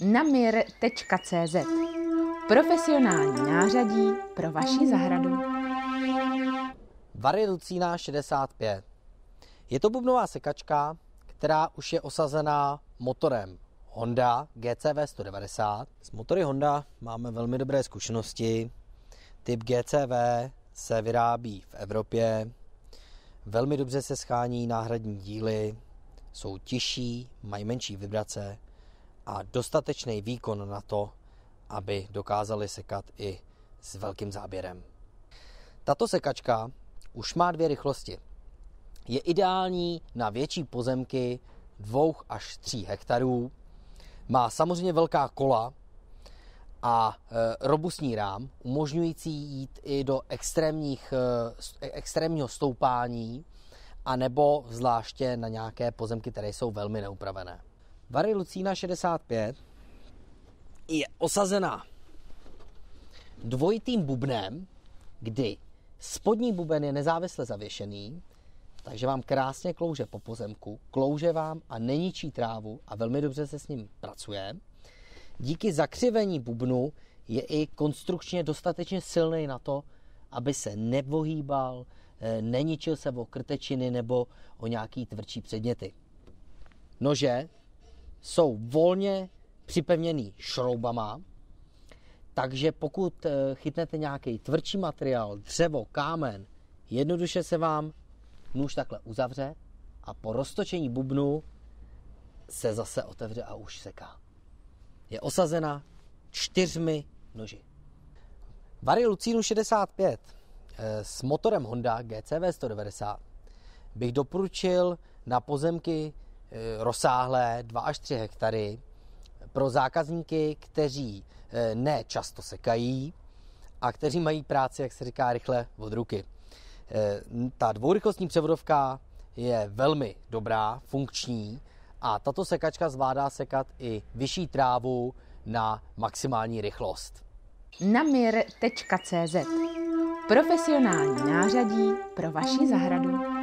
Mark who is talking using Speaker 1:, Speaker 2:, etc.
Speaker 1: namir.cz Profesionální nářadí pro vaši zahradu. Lucína 65 Je to bubnová sekačka, která už je osazená motorem Honda GCV 190. S motory Honda máme velmi dobré zkušenosti. Typ GCV se vyrábí v Evropě. Velmi dobře se schání náhradní díly, jsou těžší, mají menší vibrace a dostatečný výkon na to, aby dokázali sekat i s velkým záběrem. Tato sekačka už má dvě rychlosti. Je ideální na větší pozemky 2 až 3 hektarů. Má samozřejmě velká kola a e, robustní rám, umožňující jít i do extrémních, e, e, extrémního stoupání, a nebo zvláště na nějaké pozemky, které jsou velmi neupravené. Vary Lucína 65 je osazená dvojitým bubnem, kdy spodní buben je nezávisle zavěšený, takže vám krásně klouže po pozemku, klouže vám a neničí trávu a velmi dobře se s ním pracuje. Díky zakřivení bubnu je i konstrukčně dostatečně silný na to, aby se nevohýbal, eh, neničil se o krtečiny nebo o nějaký tvrdší předměty. Nože jsou volně připevněný šroubama, takže pokud eh, chytnete nějaký tvrdší materiál, dřevo, kámen, jednoduše se vám nůž takhle uzavře a po roztočení bubnu se zase otevře a už seká. Je osazena čtyřmi noži. Vary Lucínu 65 eh, s motorem Honda GCV 190 bych doporučil na pozemky Eh, rozsáhlé, 2 až 3 hektary, pro zákazníky, kteří eh, ne často sekají a kteří mají práci, jak se říká, rychle od ruky. Eh, ta dvourychlostní převodovka je velmi dobrá, funkční a tato sekačka zvládá sekat i vyšší trávu na maximální rychlost. namir.cz Profesionální nářadí pro vaši zahradu.